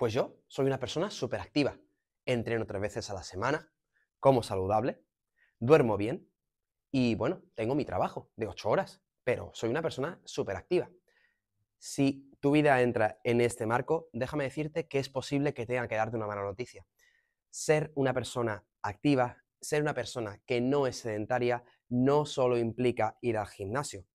Pues yo soy una persona súper activa. Entreno tres veces a la semana, como saludable, duermo bien y bueno, tengo mi trabajo de ocho horas, pero soy una persona súper activa. Si tu vida entra en este marco, déjame decirte que es posible que tenga que darte una mala noticia. Ser una persona activa, ser una persona que no es sedentaria, no solo implica ir al gimnasio.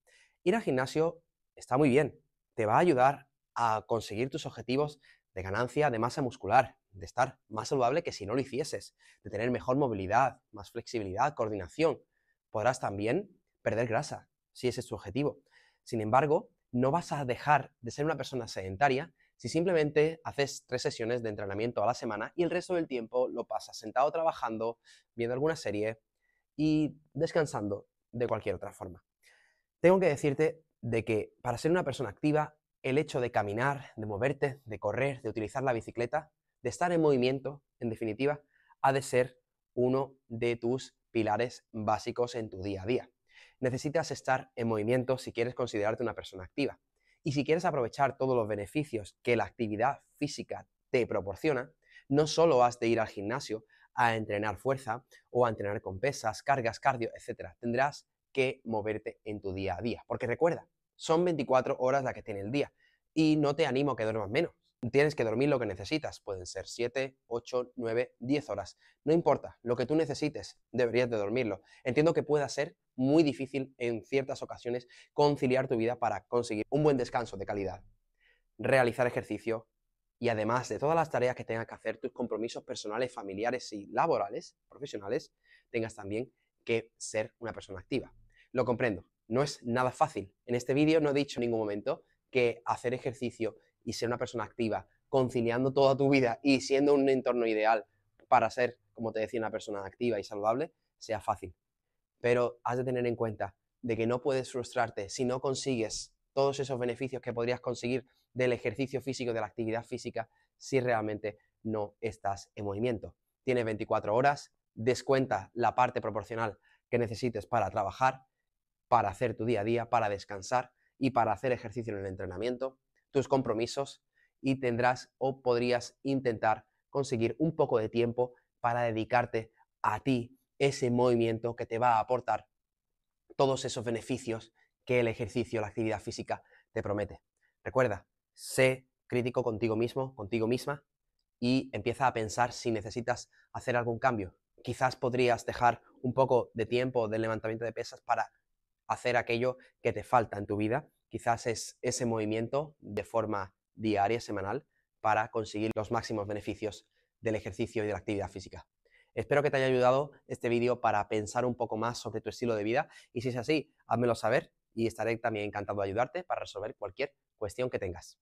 Ir al gimnasio está muy bien, te va a ayudar a conseguir tus objetivos de ganancia de masa muscular, de estar más saludable que si no lo hicieses, de tener mejor movilidad, más flexibilidad, coordinación. Podrás también perder grasa, si ese es tu objetivo. Sin embargo, no vas a dejar de ser una persona sedentaria si simplemente haces tres sesiones de entrenamiento a la semana y el resto del tiempo lo pasas sentado trabajando, viendo alguna serie y descansando de cualquier otra forma. Tengo que decirte de que para ser una persona activa el hecho de caminar, de moverte, de correr, de utilizar la bicicleta, de estar en movimiento, en definitiva, ha de ser uno de tus pilares básicos en tu día a día. Necesitas estar en movimiento si quieres considerarte una persona activa. Y si quieres aprovechar todos los beneficios que la actividad física te proporciona, no solo has de ir al gimnasio a entrenar fuerza o a entrenar con pesas, cargas, cardio, etc. Tendrás que moverte en tu día a día. Porque recuerda, son 24 horas las que tiene el día y no te animo a que duermas menos. Tienes que dormir lo que necesitas, pueden ser 7, 8, 9, 10 horas. No importa, lo que tú necesites, deberías de dormirlo. Entiendo que pueda ser muy difícil en ciertas ocasiones conciliar tu vida para conseguir un buen descanso de calidad, realizar ejercicio y además de todas las tareas que tengas que hacer, tus compromisos personales, familiares y laborales, profesionales, tengas también que ser una persona activa. Lo comprendo, no es nada fácil. En este vídeo no he dicho en ningún momento que hacer ejercicio y ser una persona activa, conciliando toda tu vida y siendo un entorno ideal para ser, como te decía, una persona activa y saludable, sea fácil. Pero has de tener en cuenta de que no puedes frustrarte si no consigues todos esos beneficios que podrías conseguir del ejercicio físico, de la actividad física, si realmente no estás en movimiento. Tienes 24 horas, descuenta la parte proporcional que necesites para trabajar para hacer tu día a día, para descansar y para hacer ejercicio en el entrenamiento, tus compromisos y tendrás o podrías intentar conseguir un poco de tiempo para dedicarte a ti, ese movimiento que te va a aportar todos esos beneficios que el ejercicio, la actividad física te promete. Recuerda, sé crítico contigo mismo, contigo misma y empieza a pensar si necesitas hacer algún cambio. Quizás podrías dejar un poco de tiempo del levantamiento de pesas para hacer aquello que te falta en tu vida. Quizás es ese movimiento de forma diaria, semanal, para conseguir los máximos beneficios del ejercicio y de la actividad física. Espero que te haya ayudado este vídeo para pensar un poco más sobre tu estilo de vida y si es así, házmelo saber y estaré también encantado de ayudarte para resolver cualquier cuestión que tengas.